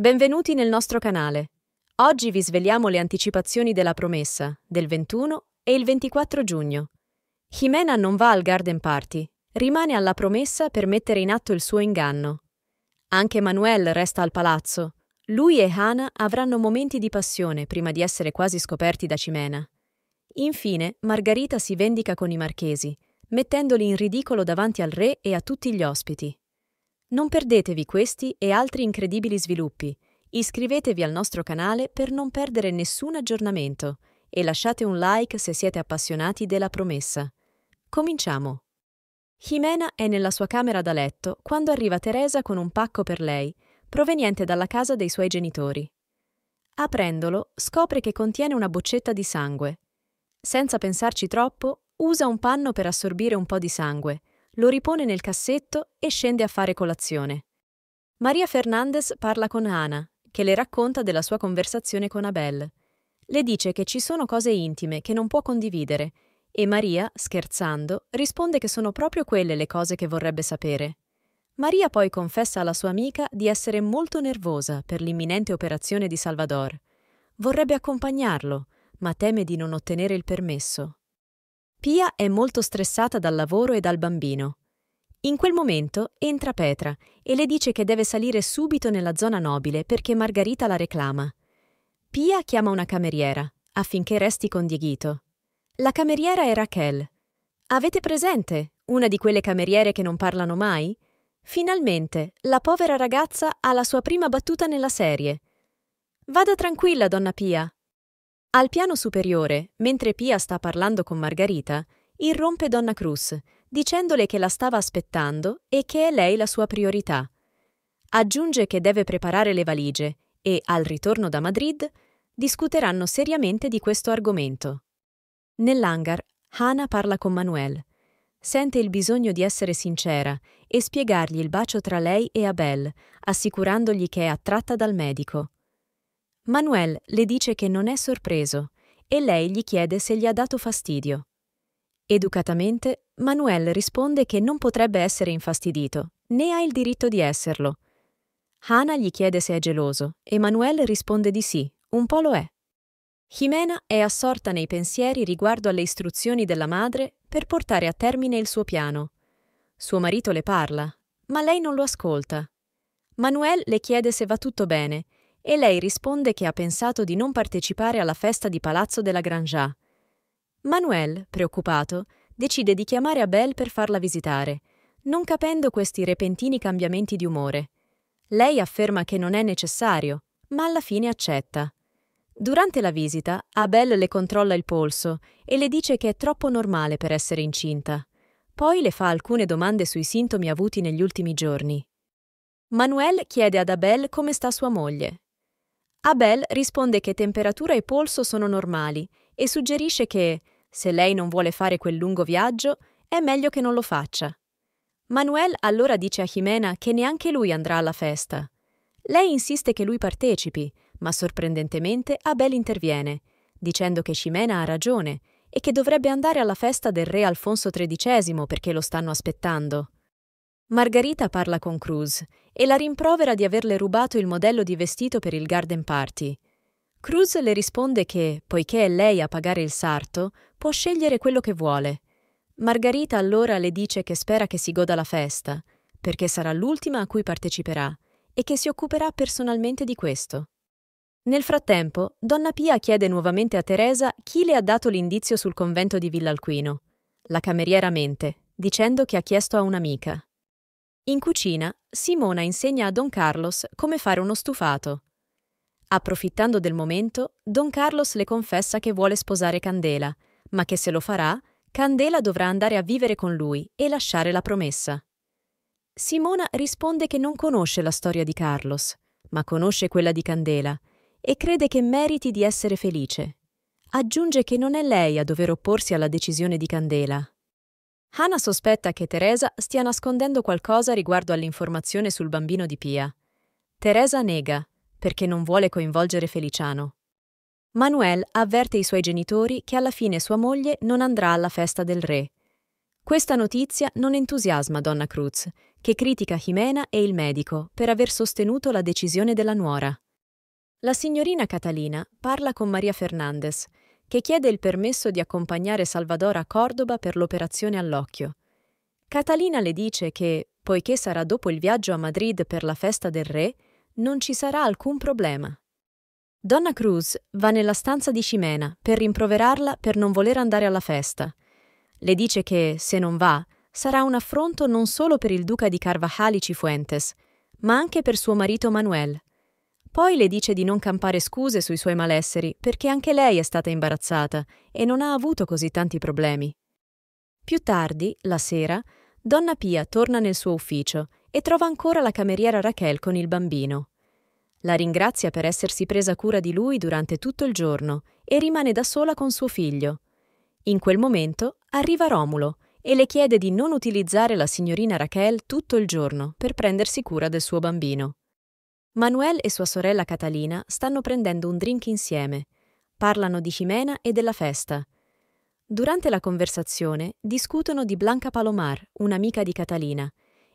Benvenuti nel nostro canale. Oggi vi svegliamo le anticipazioni della promessa del 21 e il 24 giugno. Jimena non va al garden party, rimane alla promessa per mettere in atto il suo inganno. Anche Manuel resta al palazzo. Lui e Hana avranno momenti di passione prima di essere quasi scoperti da Cimena. Infine, Margarita si vendica con i marchesi, mettendoli in ridicolo davanti al re e a tutti gli ospiti. Non perdetevi questi e altri incredibili sviluppi. Iscrivetevi al nostro canale per non perdere nessun aggiornamento e lasciate un like se siete appassionati della promessa. Cominciamo! Jimena è nella sua camera da letto quando arriva Teresa con un pacco per lei, proveniente dalla casa dei suoi genitori. Aprendolo, scopre che contiene una boccetta di sangue. Senza pensarci troppo, usa un panno per assorbire un po' di sangue lo ripone nel cassetto e scende a fare colazione. Maria Fernandez parla con Ana, che le racconta della sua conversazione con Abel. Le dice che ci sono cose intime che non può condividere e Maria, scherzando, risponde che sono proprio quelle le cose che vorrebbe sapere. Maria poi confessa alla sua amica di essere molto nervosa per l'imminente operazione di Salvador. Vorrebbe accompagnarlo, ma teme di non ottenere il permesso. Pia è molto stressata dal lavoro e dal bambino. In quel momento entra Petra e le dice che deve salire subito nella zona nobile perché Margarita la reclama. Pia chiama una cameriera affinché resti con Dieghito. La cameriera è Raquel. Avete presente? Una di quelle cameriere che non parlano mai? Finalmente, la povera ragazza ha la sua prima battuta nella serie. Vada tranquilla, donna Pia. Al piano superiore, mentre Pia sta parlando con Margarita, irrompe Donna Cruz, dicendole che la stava aspettando e che è lei la sua priorità. Aggiunge che deve preparare le valigie e, al ritorno da Madrid, discuteranno seriamente di questo argomento. Nell'hangar, Hannah parla con Manuel. Sente il bisogno di essere sincera e spiegargli il bacio tra lei e Abel, assicurandogli che è attratta dal medico. Manuel le dice che non è sorpreso e lei gli chiede se gli ha dato fastidio. Educatamente, Manuel risponde che non potrebbe essere infastidito, né ha il diritto di esserlo. Hana gli chiede se è geloso e Manuel risponde di sì, un po' lo è. Jimena è assorta nei pensieri riguardo alle istruzioni della madre per portare a termine il suo piano. Suo marito le parla, ma lei non lo ascolta. Manuel le chiede se va tutto bene e lei risponde che ha pensato di non partecipare alla festa di palazzo della Grangia, Manuel, preoccupato, decide di chiamare Abel per farla visitare, non capendo questi repentini cambiamenti di umore. Lei afferma che non è necessario, ma alla fine accetta. Durante la visita, Abel le controlla il polso e le dice che è troppo normale per essere incinta. Poi le fa alcune domande sui sintomi avuti negli ultimi giorni. Manuel chiede ad Abel come sta sua moglie. Abel risponde che temperatura e polso sono normali e suggerisce che, se lei non vuole fare quel lungo viaggio, è meglio che non lo faccia. Manuel allora dice a Jimena che neanche lui andrà alla festa. Lei insiste che lui partecipi, ma sorprendentemente Abel interviene, dicendo che Jimena ha ragione e che dovrebbe andare alla festa del re Alfonso XIII perché lo stanno aspettando. Margarita parla con Cruz e la rimprovera di averle rubato il modello di vestito per il garden party. Cruz le risponde che, poiché è lei a pagare il sarto, può scegliere quello che vuole. Margarita allora le dice che spera che si goda la festa, perché sarà l'ultima a cui parteciperà, e che si occuperà personalmente di questo. Nel frattempo, Donna Pia chiede nuovamente a Teresa chi le ha dato l'indizio sul convento di Villalquino. La cameriera mente, dicendo che ha chiesto a un'amica. In cucina, Simona insegna a Don Carlos come fare uno stufato Approfittando del momento, Don Carlos le confessa che vuole sposare Candela, ma che se lo farà, Candela dovrà andare a vivere con lui e lasciare la promessa. Simona risponde che non conosce la storia di Carlos, ma conosce quella di Candela e crede che meriti di essere felice. Aggiunge che non è lei a dover opporsi alla decisione di Candela. Hannah sospetta che Teresa stia nascondendo qualcosa riguardo all'informazione sul bambino di Pia. Teresa nega perché non vuole coinvolgere Feliciano. Manuel avverte i suoi genitori che alla fine sua moglie non andrà alla festa del re. Questa notizia non entusiasma Donna Cruz, che critica Jimena e il medico per aver sostenuto la decisione della nuora. La signorina Catalina parla con Maria Fernandez, che chiede il permesso di accompagnare Salvador a Cordoba per l'operazione all'occhio. Catalina le dice che, poiché sarà dopo il viaggio a Madrid per la festa del re, non ci sarà alcun problema. Donna Cruz va nella stanza di Cimena per rimproverarla per non voler andare alla festa. Le dice che, se non va, sarà un affronto non solo per il duca di Carvajali Cifuentes, ma anche per suo marito Manuel. Poi le dice di non campare scuse sui suoi malesseri perché anche lei è stata imbarazzata e non ha avuto così tanti problemi. Più tardi, la sera, Donna Pia torna nel suo ufficio e trova ancora la cameriera Rachel con il bambino. La ringrazia per essersi presa cura di lui durante tutto il giorno e rimane da sola con suo figlio. In quel momento arriva Romulo e le chiede di non utilizzare la signorina Rachel tutto il giorno per prendersi cura del suo bambino. Manuel e sua sorella Catalina stanno prendendo un drink insieme. Parlano di Jimena e della festa. Durante la conversazione discutono di Blanca Palomar, un'amica di Catalina,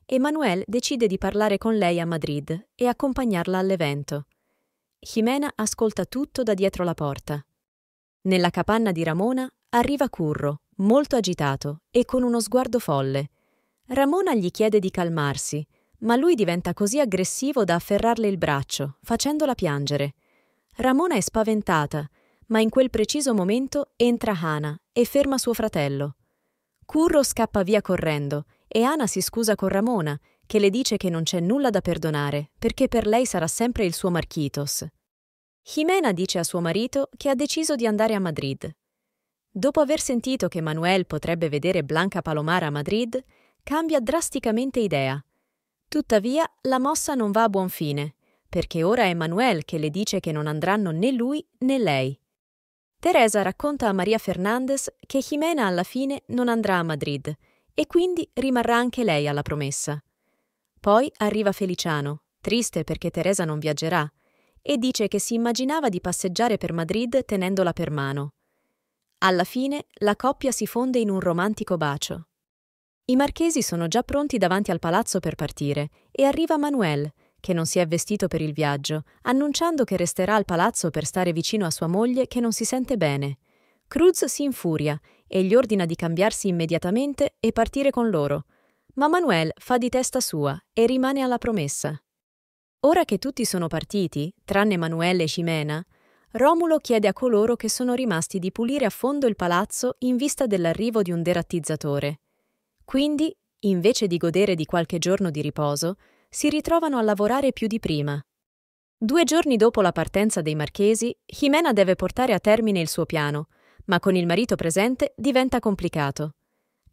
Emmanuel decide di parlare con lei a Madrid e accompagnarla all'evento. Jimena ascolta tutto da dietro la porta. Nella capanna di Ramona arriva Curro, molto agitato e con uno sguardo folle. Ramona gli chiede di calmarsi, ma lui diventa così aggressivo da afferrarle il braccio, facendola piangere. Ramona è spaventata, ma in quel preciso momento entra Hana e ferma suo fratello. Curro scappa via correndo e Ana si scusa con Ramona, che le dice che non c'è nulla da perdonare, perché per lei sarà sempre il suo Marchitos. Jimena dice a suo marito che ha deciso di andare a Madrid. Dopo aver sentito che Manuel potrebbe vedere Blanca Palomar a Madrid, cambia drasticamente idea. Tuttavia, la mossa non va a buon fine, perché ora è Manuel che le dice che non andranno né lui né lei. Teresa racconta a Maria Fernandez che Jimena alla fine non andrà a Madrid, e quindi rimarrà anche lei alla promessa. Poi arriva Feliciano, triste perché Teresa non viaggerà, e dice che si immaginava di passeggiare per Madrid tenendola per mano. Alla fine la coppia si fonde in un romantico bacio. I marchesi sono già pronti davanti al palazzo per partire e arriva Manuel, che non si è vestito per il viaggio, annunciando che resterà al palazzo per stare vicino a sua moglie che non si sente bene. Cruz si infuria e gli ordina di cambiarsi immediatamente e partire con loro. Ma Manuel fa di testa sua e rimane alla promessa. Ora che tutti sono partiti, tranne Manuel e Ximena, Romulo chiede a coloro che sono rimasti di pulire a fondo il palazzo in vista dell'arrivo di un derattizzatore. Quindi, invece di godere di qualche giorno di riposo, si ritrovano a lavorare più di prima. Due giorni dopo la partenza dei marchesi, Jimena deve portare a termine il suo piano, ma con il marito presente diventa complicato.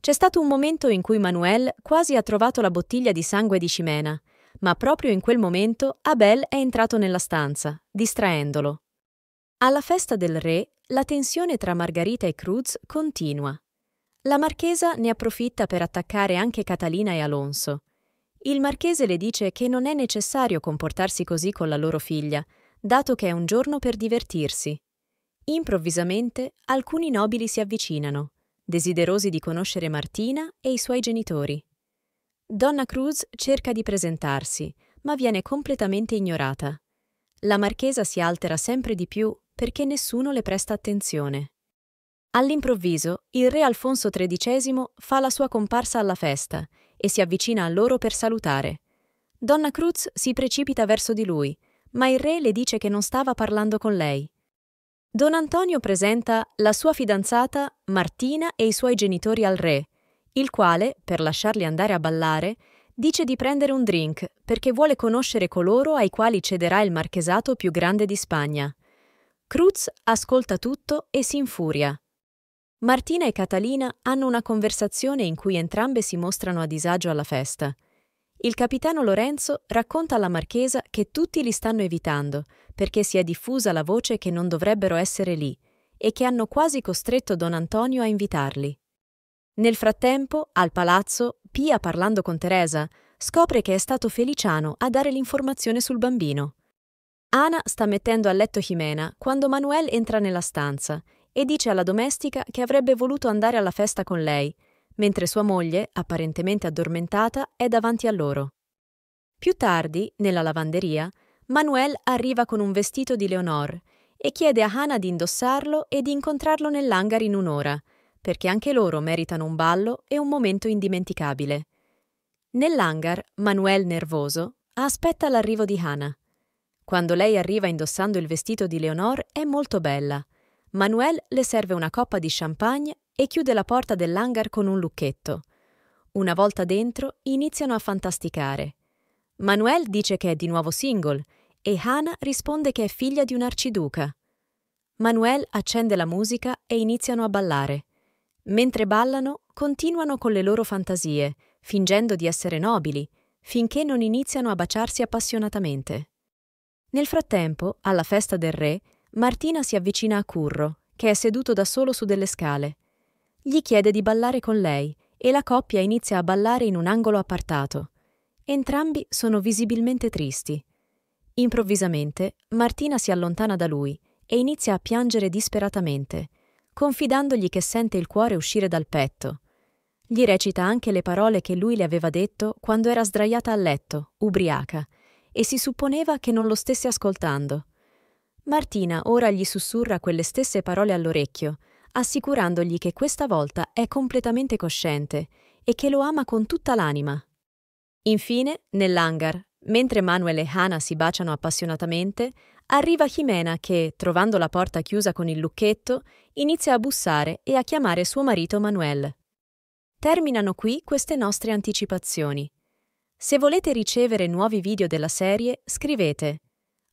C'è stato un momento in cui Manuel quasi ha trovato la bottiglia di sangue di Cimena, ma proprio in quel momento Abel è entrato nella stanza, distraendolo. Alla festa del re, la tensione tra Margarita e Cruz continua. La marchesa ne approfitta per attaccare anche Catalina e Alonso. Il marchese le dice che non è necessario comportarsi così con la loro figlia, dato che è un giorno per divertirsi. Improvvisamente alcuni nobili si avvicinano, desiderosi di conoscere Martina e i suoi genitori. Donna Cruz cerca di presentarsi, ma viene completamente ignorata. La marchesa si altera sempre di più perché nessuno le presta attenzione. All'improvviso, il re Alfonso XIII fa la sua comparsa alla festa e si avvicina a loro per salutare. Donna Cruz si precipita verso di lui, ma il re le dice che non stava parlando con lei Don Antonio presenta la sua fidanzata Martina e i suoi genitori al re, il quale, per lasciarli andare a ballare, dice di prendere un drink perché vuole conoscere coloro ai quali cederà il marchesato più grande di Spagna. Cruz ascolta tutto e si infuria. Martina e Catalina hanno una conversazione in cui entrambe si mostrano a disagio alla festa. Il capitano Lorenzo racconta alla marchesa che tutti li stanno evitando perché si è diffusa la voce che non dovrebbero essere lì e che hanno quasi costretto don Antonio a invitarli. Nel frattempo, al palazzo, Pia, parlando con Teresa, scopre che è stato Feliciano a dare l'informazione sul bambino. Ana sta mettendo a letto Jimena quando Manuel entra nella stanza e dice alla domestica che avrebbe voluto andare alla festa con lei, mentre sua moglie, apparentemente addormentata, è davanti a loro. Più tardi, nella lavanderia, Manuel arriva con un vestito di Leonor e chiede a Hannah di indossarlo e di incontrarlo nell'hangar in un'ora, perché anche loro meritano un ballo e un momento indimenticabile. Nell'hangar, Manuel, nervoso, aspetta l'arrivo di Hannah. Quando lei arriva indossando il vestito di Leonor è molto bella, Manuel le serve una coppa di champagne e chiude la porta dell'hangar con un lucchetto. Una volta dentro, iniziano a fantasticare. Manuel dice che è di nuovo single e Hannah risponde che è figlia di un arciduca. Manuel accende la musica e iniziano a ballare. Mentre ballano, continuano con le loro fantasie, fingendo di essere nobili, finché non iniziano a baciarsi appassionatamente. Nel frattempo, alla festa del re, Martina si avvicina a Curro, che è seduto da solo su delle scale. Gli chiede di ballare con lei e la coppia inizia a ballare in un angolo appartato. Entrambi sono visibilmente tristi. Improvvisamente Martina si allontana da lui e inizia a piangere disperatamente, confidandogli che sente il cuore uscire dal petto. Gli recita anche le parole che lui le aveva detto quando era sdraiata a letto, ubriaca, e si supponeva che non lo stesse ascoltando. Martina ora gli sussurra quelle stesse parole all'orecchio, assicurandogli che questa volta è completamente cosciente e che lo ama con tutta l'anima. Infine, nell'hangar, mentre Manuel e Hannah si baciano appassionatamente, arriva Jimena che, trovando la porta chiusa con il lucchetto, inizia a bussare e a chiamare suo marito Manuel. Terminano qui queste nostre anticipazioni. Se volete ricevere nuovi video della serie, scrivete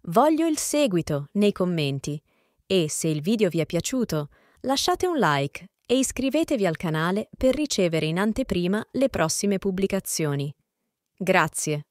Voglio il seguito nei commenti e se il video vi è piaciuto lasciate un like e iscrivetevi al canale per ricevere in anteprima le prossime pubblicazioni. Grazie.